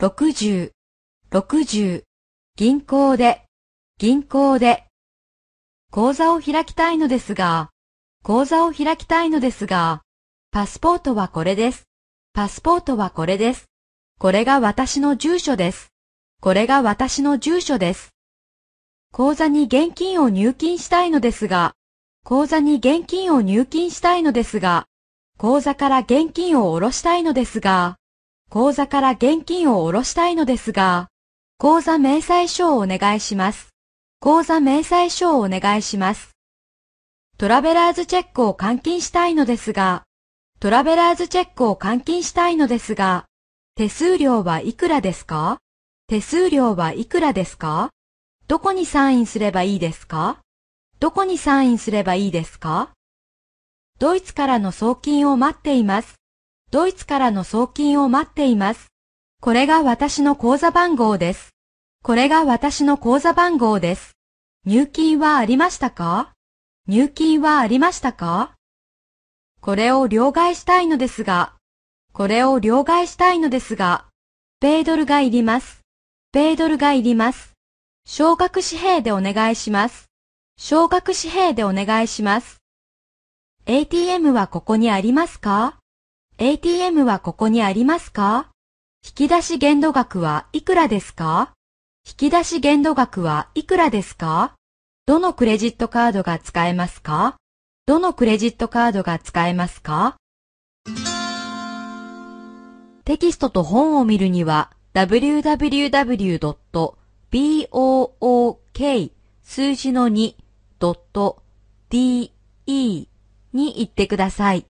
60、60、銀行で、銀行で。口座を開きたいのですが、口座を開きたいのですが、パスポートはこれです。パスポートはこれです。これが私の住所です。これが私の住所です。口座に現金を入金したいのですが、口座に現金を入金したいのですが、口座から現金を下ろしたいのですが、口座から現金を下ろしたいのですが、口座明細書をお願いします。口座明細書をお願いします。トラベラーズチェックを換金したいのですが、トラベラーズチェックを換金したいのですが、手数料はいくらですか手数料はいくらですかどこにサインすればいいですかどこにサインすればいいですかドイツからの送金を待っています。ドイツからの送金を待っています。これが私の口座番号です。これが私の口座番号です。入金はありましたか入金はありましたかこれを両替したいのですが、これを両替したいのですが、米ドルがいります。米ドルがいります。昇格紙幣でお願いします。昇格紙幣でお願いします。ATM はここにありますか ATM はここにありますか引き出し限度額はいくらですか引き出し限度額はいくらですかどのクレジットカードが使えますかどのクレジットカードが使えますかテキストと本を見るには www.book 数字の 2.de に行ってください。